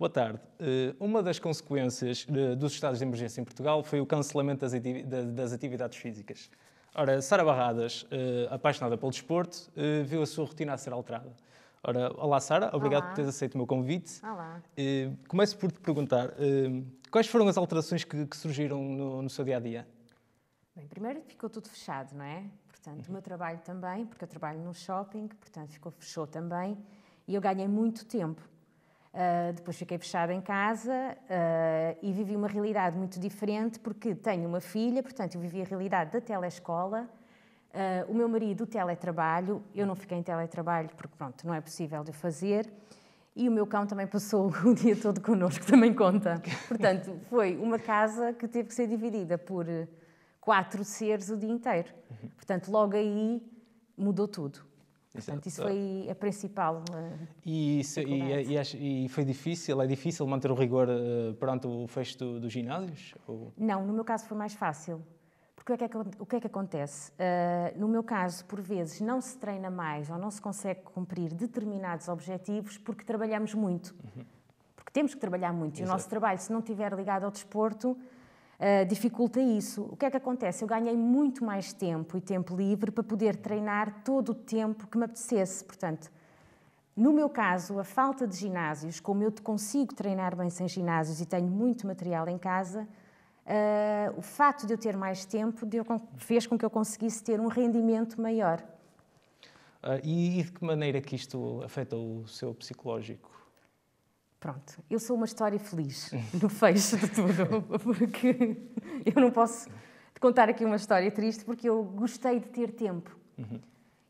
Boa tarde. Eh, uma das consequências eh, dos estados de emergência em Portugal foi o cancelamento das atividades físicas. Ora, Sara Barradas, eh, apaixonada pelo desporto, viu a sua rotina a ser alterada. Ora, olá Sara, obrigado olá. por teres aceito o meu convite. Olá. Começo por te perguntar, quais foram as alterações que surgiram no, seu dia-a-dia? -dia? Bem, primeiro ficou tudo fechado, não é? Portanto, uhum. o meu trabalho também, porque eu trabalho no shopping, portanto ficou fechou também e eu ganhei muito tempo Uh, depois fiquei fechada em casa uh, e vivi uma realidade muito diferente, porque tenho uma filha, portanto, eu vivi a realidade da telescola. Uh, o meu marido, o teletrabalho, eu não fiquei em teletrabalho porque, pronto, não é possível de fazer. E o meu cão também passou o dia todo connosco, também conta. Portanto, foi uma casa que teve que ser dividida por quatro seres o dia inteiro. Uhum. Portanto, logo aí mudou tudo. É Portanto, isso foi a principal. Eh, e, isso, e, é, e, e, foi difícil? É difícil manter o rigor eh, perante o fecho dos ginásios? Ou... Não, no meu caso foi mais fácil. Porque o que é que, o que, é que acontece? Uh, no meu caso, por vezes, não se treina mais ou não se consegue cumprir determinados objetivos porque trabalhamos muito. Uhum. Porque temos que trabalhar muito. Exato. E o nosso trabalho, se não estiver ligado ao desporto, eh, dificulta isso. O que é que acontece? Eu ganhei muito mais tempo e tempo livre para poder treinar todo o tempo que me apetecesse. Portanto, no meu caso, a falta de ginásios, como eu consigo treinar bem sem ginásios e tenho muito material em casa, uh, o facto de eu ter mais tempo deu, fez com que eu conseguisse ter um rendimento maior. Uh, e, e de que maneira que isto afeta o seu psicológico? Pronto, eu sou uma história feliz no fecho de tudo, porque eu não posso te contar aqui uma história triste, porque eu gostei de ter tempo. Uhum.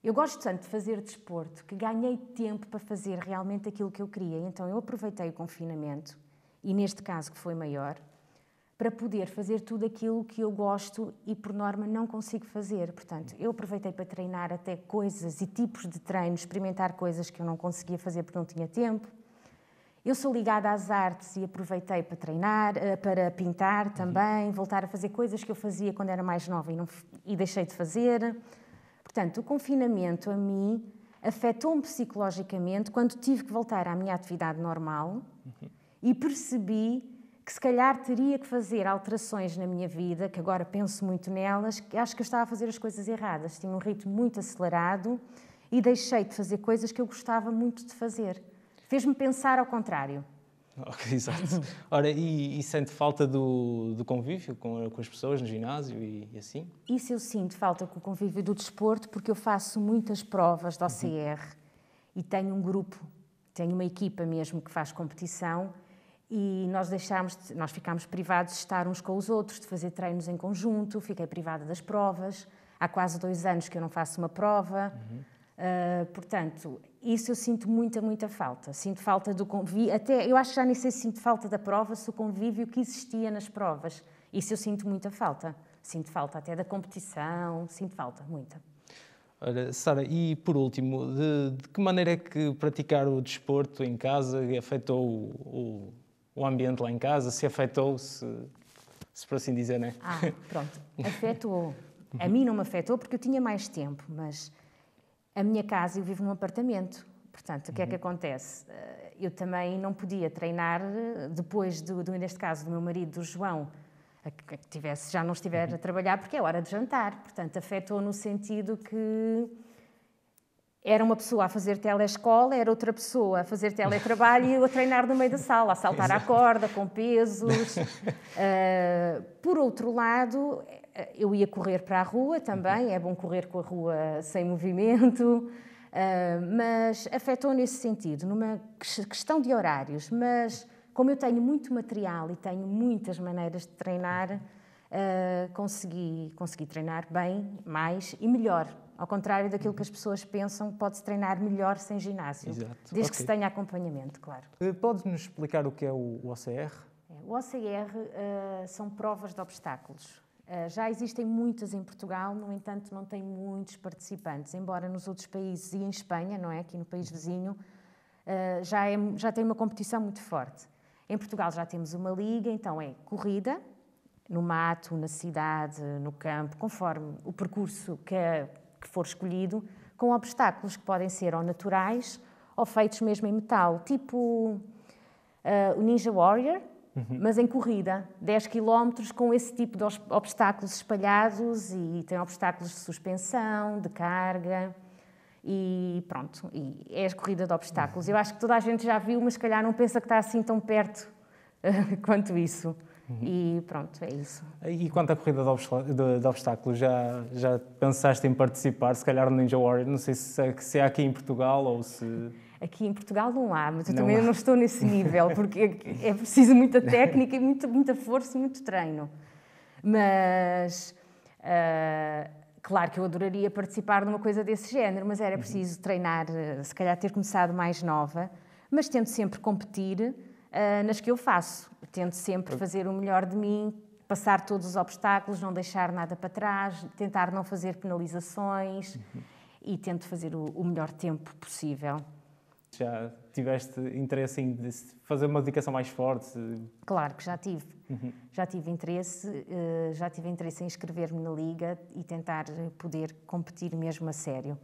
Eu gosto tanto de fazer desporto que ganhei tempo para fazer realmente aquilo que eu queria. Então eu aproveitei o confinamento, e neste caso que foi maior, para poder fazer tudo aquilo que eu gosto e por norma não consigo fazer. Portanto, eu aproveitei para treinar até coisas e tipos de treino, experimentar coisas que eu não conseguia fazer porque não tinha tempo. Eu sou ligada às artes e aproveitei para treinar, eh, para pintar uhum. também, uhum. voltar a fazer coisas que eu fazia quando era mais nova e, não, e deixei de fazer. Portanto, o confinamento a mim afetou-me psicologicamente quando tive que voltar à minha atividade normal uhum. e percebi que se calhar teria que fazer alterações na minha vida, que agora penso muito nelas, que acho que eu estava a fazer as coisas erradas. Tinha um ritmo muito acelerado e deixei de fazer coisas que eu gostava muito de fazer. Fez-me pensar ao contrário. Ok, exato. Ora, e, e, sente falta do, do convívio com, com, as pessoas no ginásio e, e, assim? Isso eu sinto falta com o convívio do desporto, porque eu faço muitas provas da OCR uhum. e tenho um grupo, tenho uma equipa mesmo que faz competição e nós deixámos, nós ficámos privados de estar uns com os outros, de fazer treinos em conjunto, fiquei privada das provas. Há quase dois anos que eu não faço uma prova. Uhum. Uh, portanto, isso eu sinto muita, muita falta. Sinto falta do convívio, até eu acho que já nem sei se sinto falta da prova, se o convívio que existia nas provas. Isso eu sinto muita falta. Sinto falta até da competição, sinto falta, muita. Sara, e por último, de, de, que maneira é que praticar o desporto em casa afetou o, o, o ambiente lá em casa? Se afetou, se, se por assim dizer, né? Ah, pronto, afetou. A mim não me afetou porque eu tinha mais tempo, mas a minha casa, eu vivo num apartamento. Portanto, o que é que uhum. acontece? Eh, eu também não podia treinar eh, depois, do, do neste caso, do meu marido, do João, que tivesse, já não estiver uhum. a trabalhar, porque é hora de jantar. Portanto, afetou no sentido que era uma pessoa a fazer telescola, era outra pessoa a fazer teletrabalho e eu a treinar no meio da sala, a saltar Exato. à corda, com pesos. uh, por outro lado, eh, eu ia correr para a rua uhum. também, é bom correr com a rua sem movimento, eh, mas afetou nesse sentido, numa questão de horários. Mas como eu tenho muito material e tenho muitas maneiras de treinar, uhum. eh, consegui, consegui treinar bem, mais e melhor. Ao contrário daquilo que uhum. as pessoas pensam, pode-se treinar melhor sem ginásio, Exato. desde okay. que se tenha acompanhamento, claro. Podes-nos explicar o que é o OCR? O OCR uh, é, são provas de obstáculos. Eh, já existem muitas em Portugal, no entanto, não tem muitos participantes, embora nos outros países e em Espanha, não é? Aqui no país vizinho, eh, já, é, já tem uma competição muito forte. Em Portugal já temos uma liga, então é corrida, no mato, na cidade, no campo, conforme o percurso que, é, que for escolhido, com obstáculos que podem ser ou naturais ou feitos mesmo em metal, tipo uh, o Ninja Warrior, mas em corrida, 10 km com esse tipo de obstáculos espalhados e tem obstáculos de suspensão, de carga e pronto, e é a corrida de obstáculos. Eu acho que toda a gente já viu, mas se calhar não pensa que está assim tão perto quanto isso. E pronto, é isso. E quanto à corrida de obstáculos, já, já pensaste em participar, se calhar no Ninja Warrior? Não sei se, é se é aqui em Portugal ou se. Aqui em Portugal não há, mas eu não também há. não estou nesse nível, porque é preciso muita técnica, muita, muita força e muito treino. Mas. Uh, claro que eu adoraria participar de uma coisa desse género, mas era uhum. preciso uhum. treinar, ah, se calhar ter começado mais nova, mas tento sempre competir uh, nas que eu faço, tento sempre fazer o melhor de mim, passar todos os obstáculos, não deixar nada para trás, tentar não fazer penalizações uhum. e tento fazer o, o melhor tempo possível. Já tiveste interesse em fazer uma dedicação mais forte? Claro que já tive. Uhum. Já tive interesse, eh, já tive interesse em inscrever-me na liga e tentar poder competir mesmo a sério.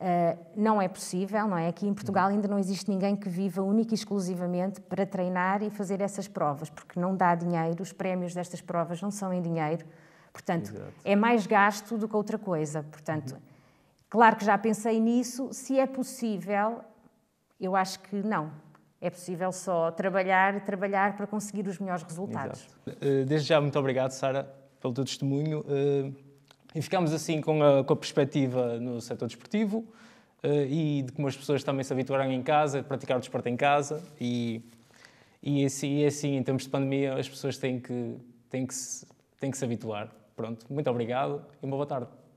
Eh, não é possível, não é? Aqui em Portugal uhum. ainda não existe ninguém que viva única e exclusivamente para treinar e fazer essas provas, porque não dá dinheiro, os prémios destas provas não são em dinheiro, portanto, Exato. é mais gasto do que outra coisa. Portanto, uhum. claro que já pensei nisso, se é possível, eu acho que não. É possível só trabalhar, trabalhar para conseguir os melhores resultados. Exato. Eh, desde já, muito obrigado, Sara, pelo teu testemunho. Eh, e ficamos assim com a, com a perspectiva no setor desportivo eh, e de como as pessoas também se habituaram em casa, a praticar o desporto em casa. E, e assim, assim, em termos de pandemia, as pessoas têm que, têm que, se, têm que se habituar. Pronto, muito obrigado e uma boa tarde.